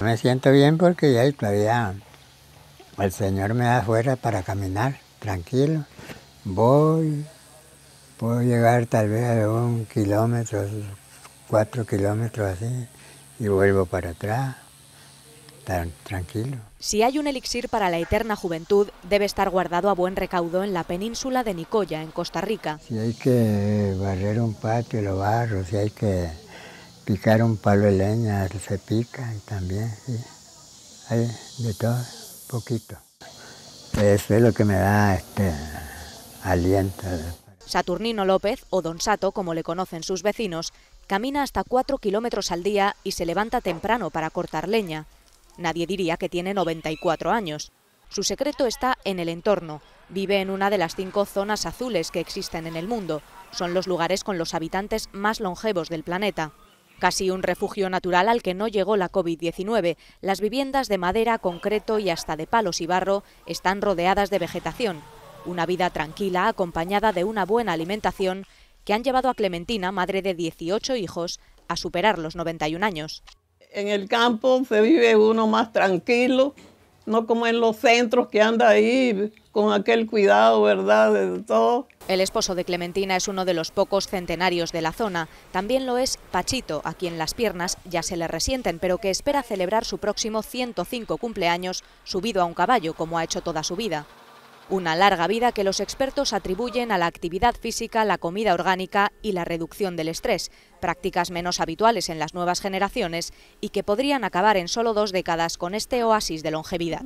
Me siento bien porque ya todavía el Señor me da fuera para caminar tranquilo. Voy, puedo llegar tal vez a un kilómetro, cuatro kilómetros así, y vuelvo para atrás, tan tranquilo. Si hay un elixir para la eterna juventud, debe estar guardado a buen recaudo en la península de Nicoya, en Costa Rica. Si hay que barrer un patio, lo barro, si hay que picar un palo de leña, se pica también, Hay de todo, poquito. Eso es lo que me da este, aliento. Saturnino López, o Don Sato, como le conocen sus vecinos, camina hasta 4 kilómetros al día y se levanta temprano para cortar leña. Nadie diría que tiene 94 años. Su secreto está en el entorno. Vive en una de las cinco zonas azules que existen en el mundo. Son los lugares con los habitantes más longevos del planeta casi un refugio natural al que no llegó la COVID-19. Las viviendas de madera, concreto y hasta de palos y barro están rodeadas de vegetación. Una vida tranquila acompañada de una buena alimentación que han llevado a Clementina, madre de 18 hijos, a superar los 91 años. En el campo se vive uno más tranquilo, no como en los centros que anda ahí con aquel cuidado, ¿verdad? De todo. El esposo de Clementina es uno de los pocos centenarios de la zona. También lo es Pachito, a quien las piernas ya se le resienten, pero que espera celebrar su próximo 105 cumpleaños subido a un caballo, como ha hecho toda su vida. Una larga vida que los expertos atribuyen a la actividad física, la comida orgánica y la reducción del estrés, prácticas menos habituales en las nuevas generaciones y que podrían acabar en solo dos décadas con este oasis de longevidad.